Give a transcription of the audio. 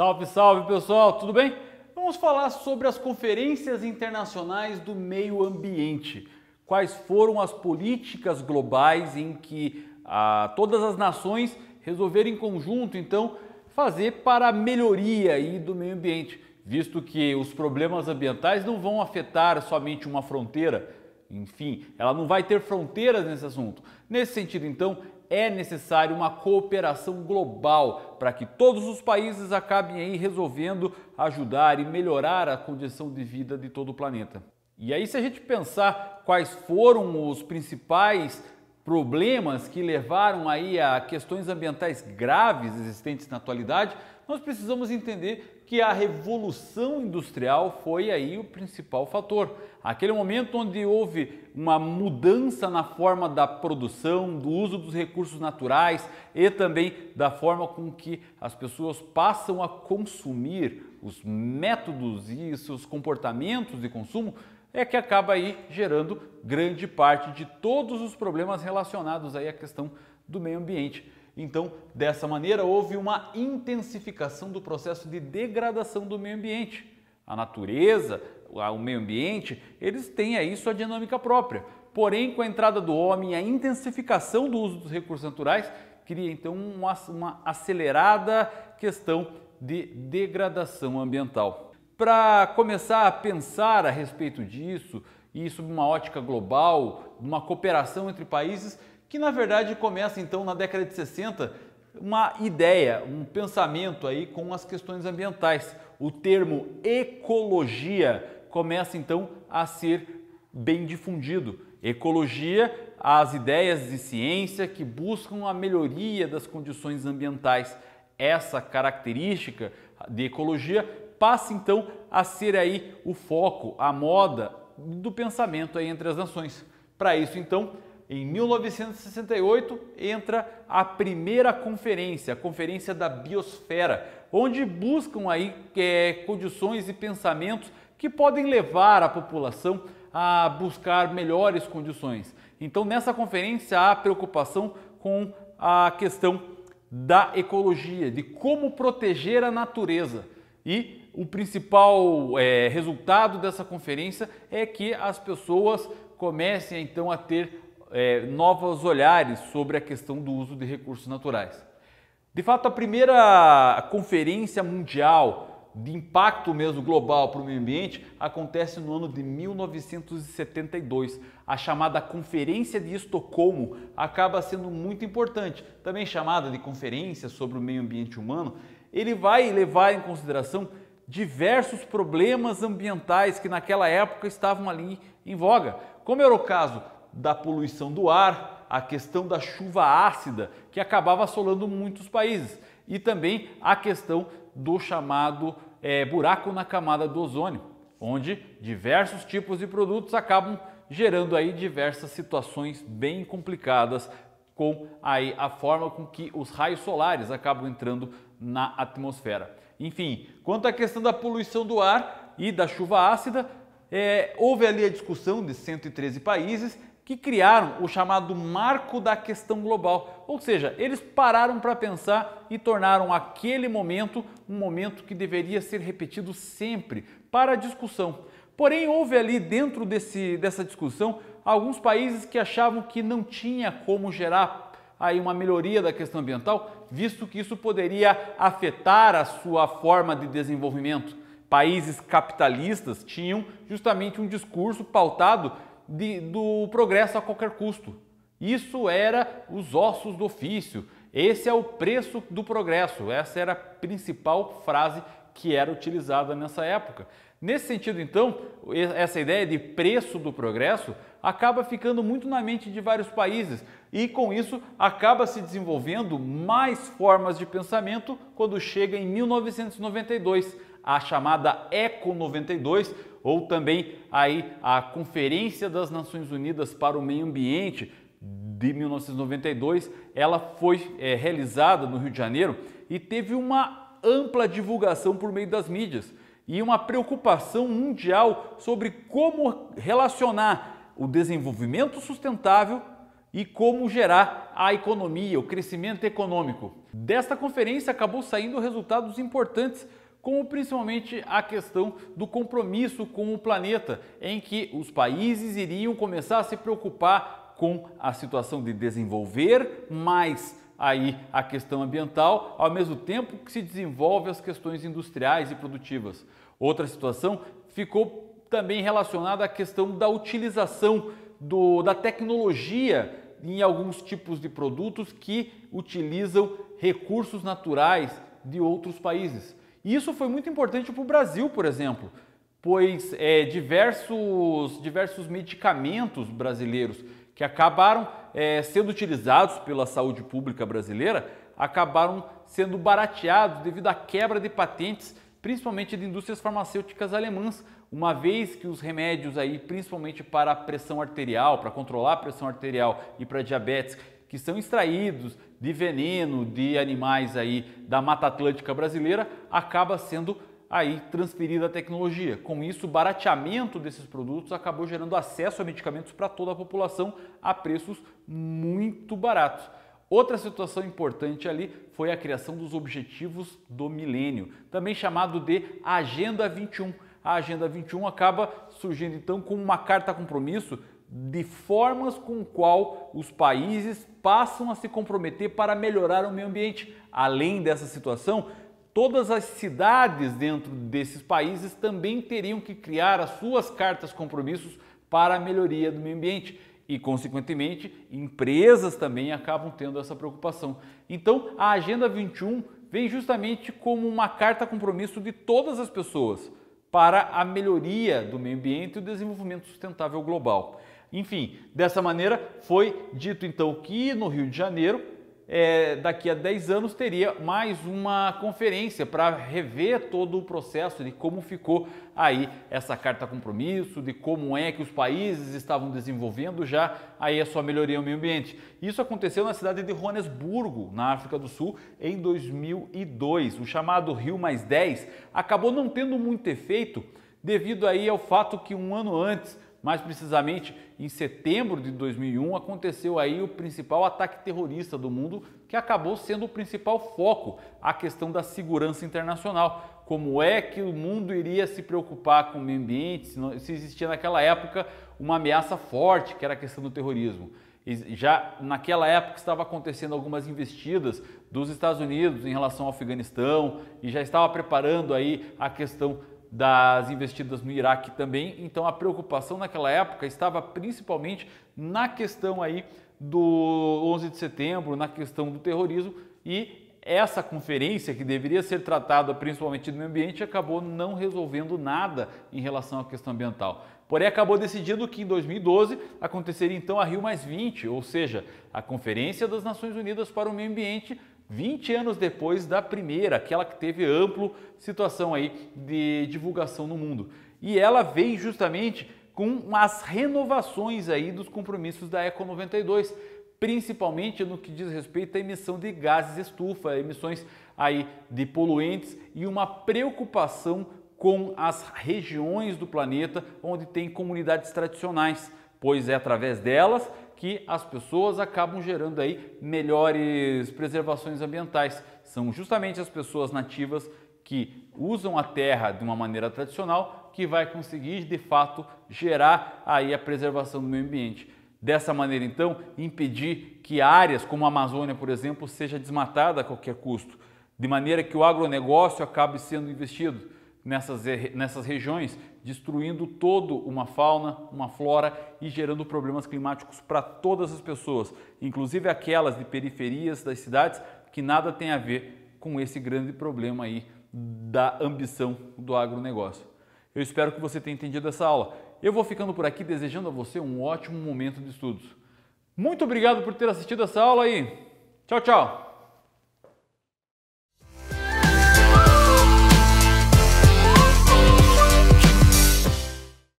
Salve, salve pessoal, tudo bem? Vamos falar sobre as conferências internacionais do meio ambiente. Quais foram as políticas globais em que ah, todas as nações resolveram em conjunto, então, fazer para a melhoria aí do meio ambiente, visto que os problemas ambientais não vão afetar somente uma fronteira, enfim, ela não vai ter fronteiras nesse assunto. Nesse sentido, então, é necessário uma cooperação global para que todos os países acabem aí resolvendo ajudar e melhorar a condição de vida de todo o planeta. E aí, se a gente pensar quais foram os principais problemas que levaram aí a questões ambientais graves existentes na atualidade, nós precisamos entender que a revolução industrial foi aí o principal fator. Aquele momento onde houve uma mudança na forma da produção, do uso dos recursos naturais e também da forma com que as pessoas passam a consumir os métodos e seus comportamentos de consumo é que acaba aí gerando grande parte de todos os problemas relacionados aí à questão do meio ambiente. Então, dessa maneira, houve uma intensificação do processo de degradação do meio ambiente. A natureza, o meio ambiente, eles têm aí sua dinâmica própria. Porém, com a entrada do homem e a intensificação do uso dos recursos naturais, cria então uma, uma acelerada questão de degradação ambiental. Para começar a pensar a respeito disso e sob uma ótica global, uma cooperação entre países, que na verdade começa então na década de 60 uma ideia, um pensamento aí com as questões ambientais. O termo ecologia começa então a ser bem difundido. Ecologia, as ideias de ciência que buscam a melhoria das condições ambientais. Essa característica de ecologia passa então a ser aí o foco, a moda do pensamento aí entre as nações. Para isso então, em 1968 entra a primeira conferência, a Conferência da Biosfera, onde buscam aí é, condições e pensamentos que podem levar a população a buscar melhores condições. Então, nessa conferência há preocupação com a questão da ecologia, de como proteger a natureza. E o principal é, resultado dessa conferência é que as pessoas comecem então a ter é, novos olhares sobre a questão do uso de recursos naturais. De fato, a primeira conferência mundial de impacto mesmo global para o meio ambiente acontece no ano de 1972. A chamada Conferência de Estocolmo acaba sendo muito importante, também chamada de Conferência sobre o Meio Ambiente Humano. Ele vai levar em consideração diversos problemas ambientais que naquela época estavam ali em voga, como era o caso da poluição do ar, a questão da chuva ácida, que acabava assolando muitos países, e também a questão do chamado é, buraco na camada do ozônio, onde diversos tipos de produtos acabam gerando aí diversas situações bem complicadas com aí a forma com que os raios solares acabam entrando na atmosfera. Enfim, quanto à questão da poluição do ar e da chuva ácida, é, houve ali a discussão de 113 países que criaram o chamado marco da questão global, ou seja, eles pararam para pensar e tornaram aquele momento um momento que deveria ser repetido sempre para discussão. Porém, houve ali dentro desse, dessa discussão alguns países que achavam que não tinha como gerar aí uma melhoria da questão ambiental, visto que isso poderia afetar a sua forma de desenvolvimento. Países capitalistas tinham justamente um discurso pautado de, do progresso a qualquer custo. Isso era os ossos do ofício. Esse é o preço do progresso. Essa era a principal frase que era utilizada nessa época. Nesse sentido, então, essa ideia de preço do progresso acaba ficando muito na mente de vários países e, com isso, acaba se desenvolvendo mais formas de pensamento quando chega em 1992 a chamada ECO 92, ou também aí a Conferência das Nações Unidas para o Meio Ambiente de 1992, ela foi é, realizada no Rio de Janeiro e teve uma ampla divulgação por meio das mídias e uma preocupação mundial sobre como relacionar o desenvolvimento sustentável e como gerar a economia, o crescimento econômico. Desta conferência acabou saindo resultados importantes como principalmente a questão do compromisso com o planeta, em que os países iriam começar a se preocupar com a situação de desenvolver mais aí a questão ambiental, ao mesmo tempo que se desenvolve as questões industriais e produtivas. Outra situação ficou também relacionada à questão da utilização do, da tecnologia em alguns tipos de produtos que utilizam recursos naturais de outros países. E isso foi muito importante para o Brasil, por exemplo, pois é, diversos, diversos medicamentos brasileiros que acabaram é, sendo utilizados pela saúde pública brasileira acabaram sendo barateados devido à quebra de patentes, principalmente de indústrias farmacêuticas alemãs, uma vez que os remédios aí, principalmente para a pressão arterial, para controlar a pressão arterial e para diabetes, que são extraídos de veneno de animais aí da Mata Atlântica brasileira, acaba sendo aí transferida a tecnologia. Com isso, o barateamento desses produtos acabou gerando acesso a medicamentos para toda a população a preços muito baratos. Outra situação importante ali foi a criação dos Objetivos do Milênio, também chamado de Agenda 21. A Agenda 21 acaba surgindo então como uma carta compromisso de formas com qual os países passam a se comprometer para melhorar o meio ambiente. Além dessa situação, todas as cidades dentro desses países também teriam que criar as suas cartas compromissos para a melhoria do meio ambiente e, consequentemente, empresas também acabam tendo essa preocupação. Então, a Agenda 21 vem justamente como uma carta compromisso de todas as pessoas para a melhoria do meio ambiente e o desenvolvimento sustentável global. Enfim, dessa maneira foi dito então que no Rio de Janeiro é, daqui a 10 anos teria mais uma conferência para rever todo o processo de como ficou aí essa carta compromisso, de como é que os países estavam desenvolvendo já aí a sua melhoria ao meio ambiente. Isso aconteceu na cidade de Ronesburgo, na África do Sul, em 2002. O chamado Rio Mais 10 acabou não tendo muito efeito devido aí ao fato que um ano antes mais precisamente, em setembro de 2001 aconteceu aí o principal ataque terrorista do mundo, que acabou sendo o principal foco, a questão da segurança internacional. Como é que o mundo iria se preocupar com o meio ambiente se, se existia naquela época uma ameaça forte, que era a questão do terrorismo? já naquela época estava acontecendo algumas investidas dos Estados Unidos em relação ao Afeganistão e já estava preparando aí a questão das investidas no Iraque também. Então a preocupação naquela época estava principalmente na questão aí do 11 de setembro, na questão do terrorismo e essa conferência que deveria ser tratada principalmente do meio ambiente acabou não resolvendo nada em relação à questão ambiental. Porém, acabou decidido que em 2012 aconteceria então a Rio mais 20, ou seja, a Conferência das Nações Unidas para o Meio Ambiente, 20 anos depois da primeira, aquela que teve amplo situação aí de divulgação no mundo. E ela vem justamente com as renovações aí dos compromissos da Eco 92, principalmente no que diz respeito à emissão de gases de estufa, emissões aí de poluentes e uma preocupação com as regiões do planeta onde tem comunidades tradicionais, pois é através delas que as pessoas acabam gerando aí melhores preservações ambientais. São justamente as pessoas nativas que usam a terra de uma maneira tradicional que vai conseguir de fato gerar aí a preservação do meio ambiente. Dessa maneira, então, impedir que áreas como a Amazônia, por exemplo, seja desmatada a qualquer custo, de maneira que o agronegócio acabe sendo investido nessas, nessas regiões, destruindo toda uma fauna, uma flora e gerando problemas climáticos para todas as pessoas, inclusive aquelas de periferias das cidades que nada tem a ver com esse grande problema aí da ambição do agronegócio. Eu espero que você tenha entendido essa aula. Eu vou ficando por aqui desejando a você um ótimo momento de estudos. Muito obrigado por ter assistido essa aula aí. Tchau, tchau!